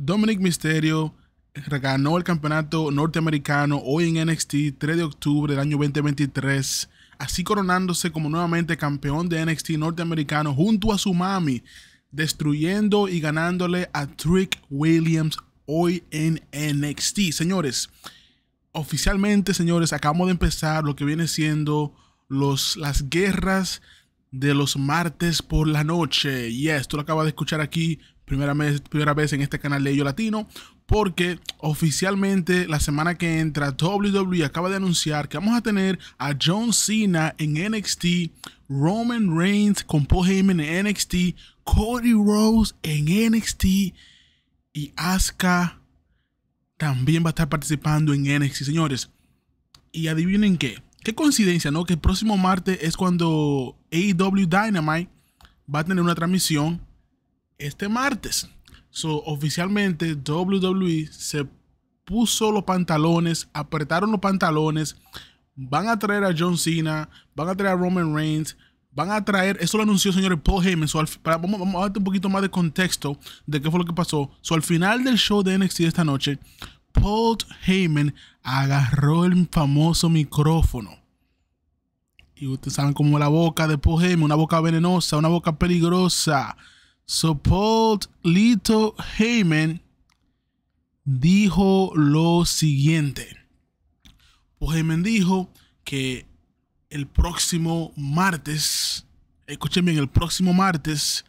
Dominic Mysterio reganó el campeonato norteamericano hoy en NXT 3 de octubre del año 2023, así coronándose como nuevamente campeón de NXT norteamericano junto a su mami, destruyendo y ganándole a Trick Williams hoy en NXT. Señores, oficialmente, señores, acabamos de empezar lo que viene siendo los, las guerras de los martes por la noche. Y esto lo acaba de escuchar aquí Primera vez, primera vez en este canal de Yo Latino porque oficialmente la semana que entra WWE acaba de anunciar que vamos a tener a John Cena en NXT, Roman Reigns con Paul Heyman en NXT, Cody Rose en NXT y Asuka también va a estar participando en NXT, señores. Y adivinen qué. Qué coincidencia, ¿no? Que el próximo martes es cuando AEW Dynamite va a tener una transmisión este martes. So, oficialmente WWE se puso los pantalones, apretaron los pantalones, van a traer a John Cena, van a traer a Roman Reigns, van a traer, eso lo anunció señor Paul Heyman, para, vamos, a darte un poquito más de contexto de qué fue lo que pasó. So, al final del show de NXT esta noche, Paul Heyman agarró el famoso micrófono. Y ustedes saben cómo la boca de Paul Heyman, una boca venenosa, una boca peligrosa. So Paul Lito Heyman dijo lo siguiente. Pues Heyman dijo que el próximo martes, escuchen bien, el próximo martes,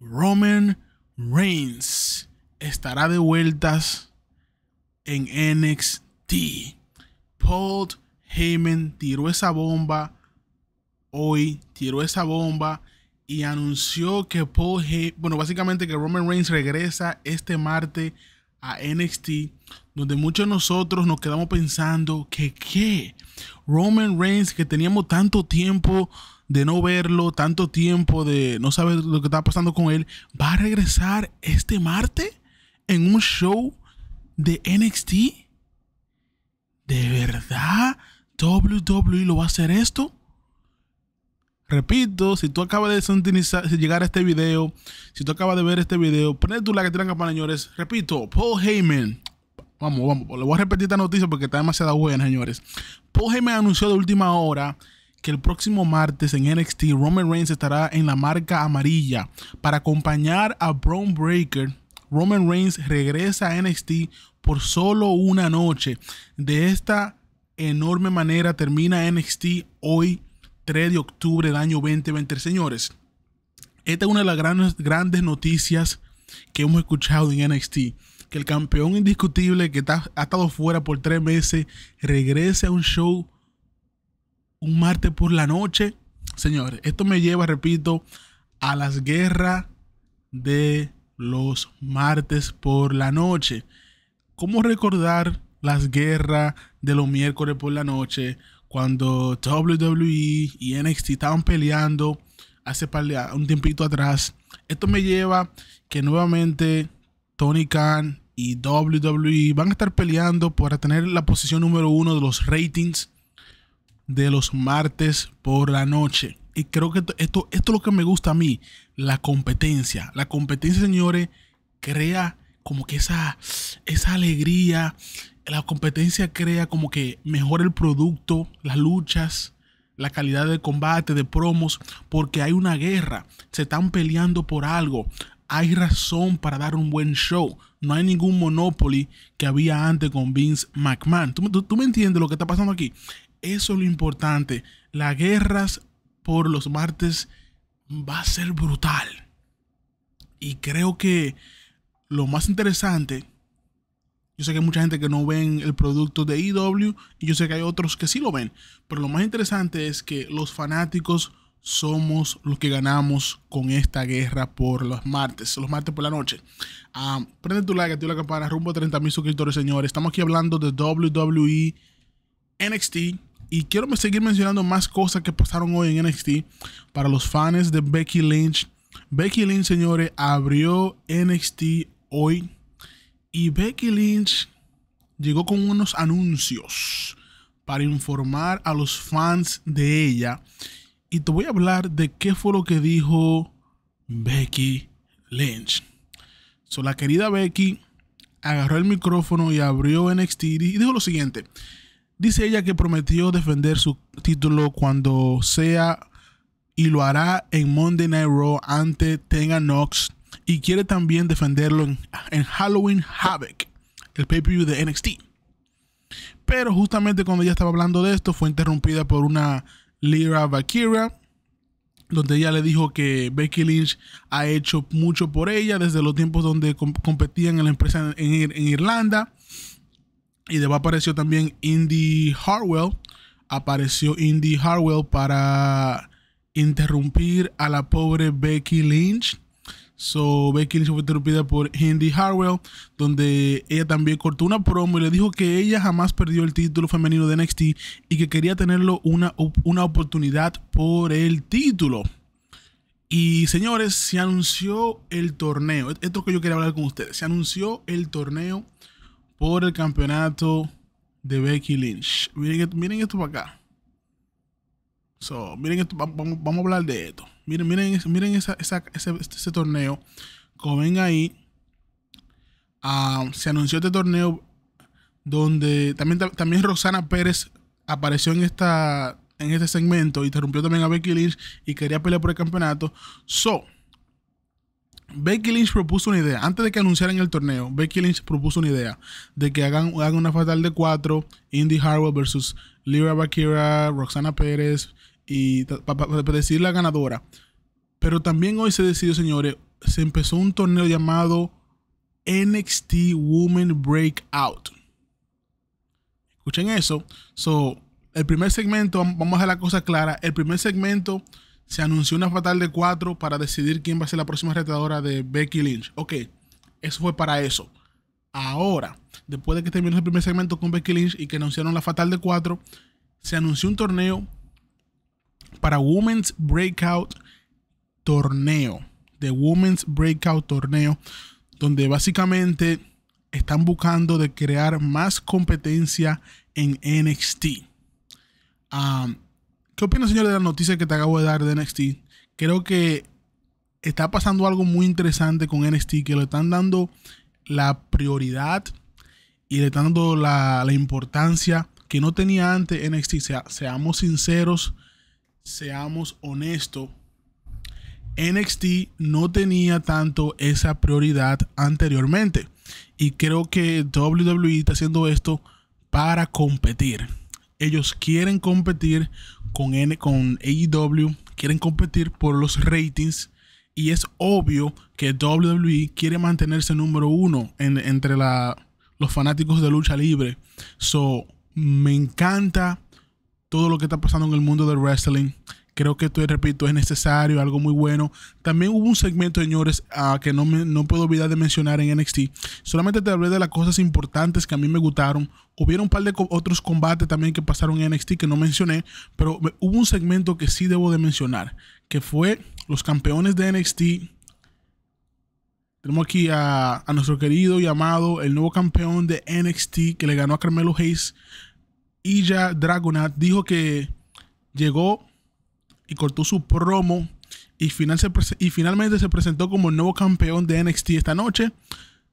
Roman Reigns estará de vueltas en NXT. Paul Heyman tiró esa bomba hoy, tiró esa bomba y anunció que Paul bueno, básicamente que Roman Reigns regresa este martes a NXT, donde muchos de nosotros nos quedamos pensando que qué, Roman Reigns, que teníamos tanto tiempo de no verlo, tanto tiempo de no saber lo que estaba pasando con él, va a regresar este martes en un show de NXT. ¿De verdad? ¿WWE lo va a hacer esto? Repito, si tú acabas de llegar a este video, si tú acabas de ver este video, pones tu like, tiran campana, señores. Repito, Paul Heyman. Vamos, vamos, le voy a repetir esta noticia porque está demasiado buena, señores. Paul Heyman anunció de última hora que el próximo martes en NXT, Roman Reigns estará en la marca amarilla para acompañar a Braun Breaker. Roman Reigns regresa a NXT por solo una noche. De esta enorme manera termina NXT hoy 3 de octubre del año 2020. Señores, esta es una de las grandes, grandes noticias que hemos escuchado en NXT. Que el campeón indiscutible que está, ha estado fuera por tres meses regrese a un show un martes por la noche. Señores, esto me lleva, repito, a las guerras de los martes por la noche. ¿Cómo recordar las guerras de los miércoles por la noche? cuando WWE y NXT estaban peleando hace un tiempito atrás. Esto me lleva que nuevamente Tony Khan y WWE van a estar peleando para tener la posición número uno de los ratings de los martes por la noche. Y creo que esto, esto, es lo que me gusta a mí, la competencia. La competencia, señores, crea como que esa, esa alegría, la competencia crea como que mejora el producto, las luchas, la calidad de combate, de promos, porque hay una guerra, se están peleando por algo, hay razón para dar un buen show. No hay ningún monopoly que había antes con Vince McMahon. ¿Tú, tú, me entiendes lo que está pasando aquí? Eso es lo importante. Las guerras por los martes va a ser brutal. Y creo que lo más interesante yo sé que hay mucha gente que no ven el producto de EW y yo sé que hay otros que sí lo ven. Pero lo más interesante es que los fanáticos somos los que ganamos con esta guerra por los martes, los martes por la noche. Ah, prende tu like, activa la campana, rumbo a 30 mil suscriptores, señores. Estamos aquí hablando de WWE NXT. Y quiero seguir mencionando más cosas que pasaron hoy en NXT para los fans de Becky Lynch. Becky Lynch, señores, abrió NXT hoy y Becky Lynch llegó con unos anuncios para informar a los fans de ella. Y te voy a hablar de qué fue lo que dijo Becky Lynch. So, la querida Becky agarró el micrófono y abrió NXT y dijo lo siguiente. Dice ella que prometió defender su título cuando sea y lo hará en Monday Night Raw ante Tenga Knox y quiere también defenderlo en, Halloween Havoc, el pay-per-view de NXT. Pero justamente cuando ella estaba hablando de esto, fue interrumpida por una Lyra Vaquira donde ella le dijo que Becky Lynch ha hecho mucho por ella desde los tiempos donde competían en la empresa en, Irlanda. Y después apareció también Indy Harwell. Apareció Indy Harwell para interrumpir a la pobre Becky Lynch So, Becky Lynch fue interrumpida por Hendy Harwell, donde ella también cortó una promo y le dijo que ella jamás perdió el título femenino de NXT y que quería tenerlo una, oportunidad por el título. Y señores, se anunció el torneo. E-, esto es que yo quería hablar con ustedes. Se anunció el torneo por el campeonato de Becky Lynch. Miren, esto para acá. So, miren esto, vamos a hablar de esto. Miren, miren, miren ese, torneo. Como ven ahí, ah, se anunció este torneo donde también, también Roxana Pérez apareció en esta en este segmento, interrumpió también a Becky Lynch y quería pelear por el campeonato. So, Becky Lynch propuso una idea. Antes de que anunciaran el torneo, Becky Lynch propuso una idea de que hagan, una fatal de cuatro: Indy Harwell versus Lira Bakira, Roxana Pérez, y para decir la ganadora. Pero también hoy se decidió, señores, se empezó un torneo llamado NXT Women Breakout. Escuchen eso. So, el primer segmento, vamos a hacer la cosa clara. El primer segmento se anunció una fatal de cuatro para decidir quién va a ser la próxima retadora de Becky Lynch. Ok, eso fue para eso. Ahora, después de que terminó el primer segmento con Becky Lynch y que anunciaron la fatal de 4 se anunció un torneo para Women's Breakout Torneo, de Women's Breakout Torneo, donde básicamente están buscando de crear más competencia en NXT. Um, ¿Qué opina, señor, de la noticia que te acabo de dar de NXT? Creo que está pasando algo muy interesante con NXT, que le están dando la prioridad y le están dando la, importancia que no tenía antes NXT. seamos sinceros, seamos honestos, NXT no tenía tanto esa prioridad anteriormente. Y creo que WWE está haciendo esto para competir. Ellos quieren competir con, N con AEW, quieren competir por los ratings. Y es obvio que WWE quiere mantenerse número uno entre los fanáticos de lucha libre. So, me encanta todo lo que está pasando en el mundo del wrestling. Creo que, te repito, es necesario, algo muy bueno. También hubo un segmento, señores, a ah, que no, me, no puedo olvidar de mencionar en NXT. Solamente te hablé de las cosas importantes que a mí me gustaron. Hubieron un par de otros combates también que pasaron en NXT que no mencioné, pero hubo un segmento que sí debo de mencionar, que fue los campeones de NXT. Tenemos aquí a, nuestro querido y amado, el nuevo campeón de NXT que le ganó a Carmelo Hayes ya Dragonat dijo que llegó y cortó su promo y, y finalmente se presentó como el nuevo campeón de NXT esta noche.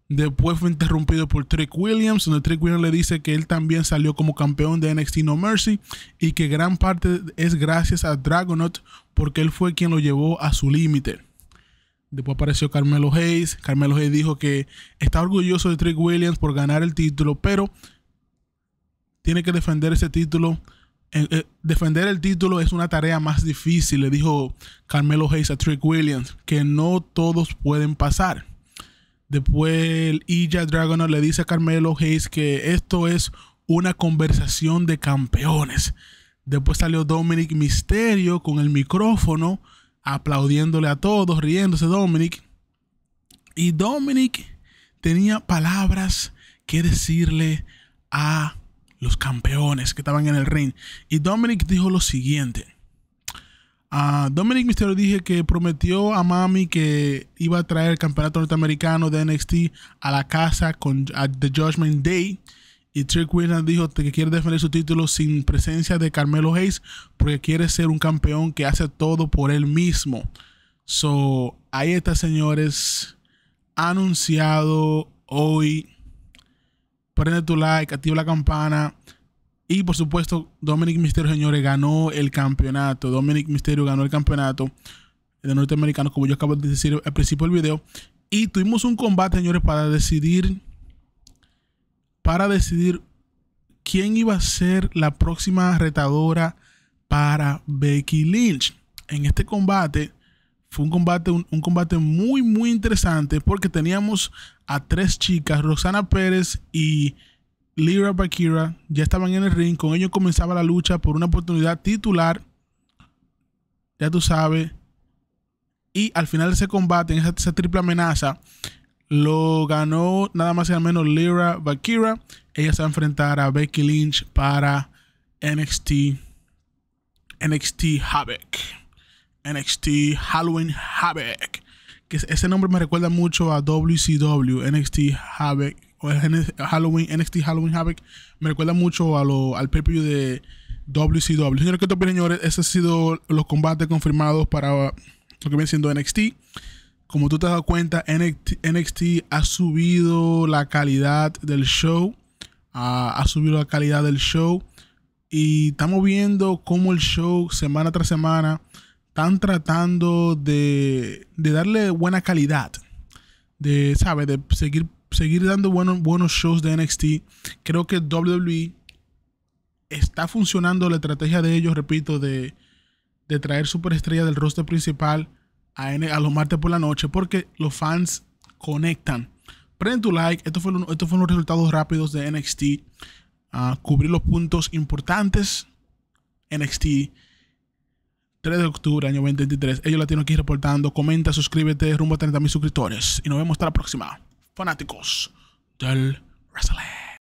Después fue interrumpido por Trick Williams, donde Trick Williams le dice que él también salió como campeón de NXT No Mercy y que gran parte es gracias a Dragonaut porque él fue quien lo llevó a su límite. Después apareció Carmelo Hayes. Carmelo Hayes dijo que está orgulloso de Trick Williams por ganar el título, pero tiene que defender ese título. Eh, eh, defender el título es una tarea más difícil, le dijo Carmelo Hayes a Trick Williams, que no todos pueden pasar. Después Ija Dragoner le dice a Carmelo Hayes que esto es una conversación de campeones. Después salió Dominic Misterio con el micrófono, aplaudiéndole a todos, riéndose Dominic. Y Dominic tenía palabras que decirle a los campeones que estaban en el ring. Y Dominic dijo lo siguiente. Dominic Mysterio dije que prometió a Mami que iba a traer el campeonato norteamericano de NXT a la casa con The Judgment Day. Y Trick Williams dijo que quiere defender su título sin presencia de Carmelo Hayes porque quiere ser un campeón que hace todo por él mismo. So, ahí está, señores. Anunciado hoy prende tu like, activa la campana. Y por supuesto, Dominic Misterio, señores, ganó el campeonato. Dominic Misterio ganó el campeonato de norteamericano, como yo acabo de decir al principio del video. Y tuvimos un combate, señores, para decidir. Para decidir quién iba a ser la próxima retadora para Becky Lynch. En este combate fue un combate, un, combate muy, muy interesante porque teníamos a tres chicas, Roxana Pérez y Lyra Bakira, ya estaban en el ring. Con ellos comenzaba la lucha por una oportunidad titular. Ya tú sabes. Y al final de ese combate, en esa, triple amenaza, lo ganó nada más y al menos Lyra Bakira. Ella se va a enfrentar a Becky Lynch para NXT. NXT Havoc. NXT Halloween Havoc. Que ese nombre me recuerda mucho a WCW, NXT Havoc. O Halloween, NXT Halloween Havoc. Me recuerda mucho a lo, al preview de WCW. Señores, ¿qué señores? Esos han sido los combates confirmados para lo que viene siendo NXT. Como tú te has dado cuenta, NXT, ha subido la calidad del show. ha subido la calidad del show. Y estamos viendo cómo el show, semana tras semana, están tratando de, darle buena calidad, de, ¿sabes? De seguir, seguir dando buenos, buenos shows de NXT. Creo que WWE está funcionando la estrategia de ellos, repito, de, traer superestrella del roster principal a, a los martes por la noche, porque los fans conectan. Prende tu like, estos fueron, estos fueron los resultados rápidos de NXT. Ah, cubrir los puntos importantes. NXT 3 de octubre, año 2023. Ellos la tienen aquí reportando. Comenta, suscríbete, rumbo a 30 mil suscriptores. Y nos vemos hasta la próxima. Fanáticos del Wrestling.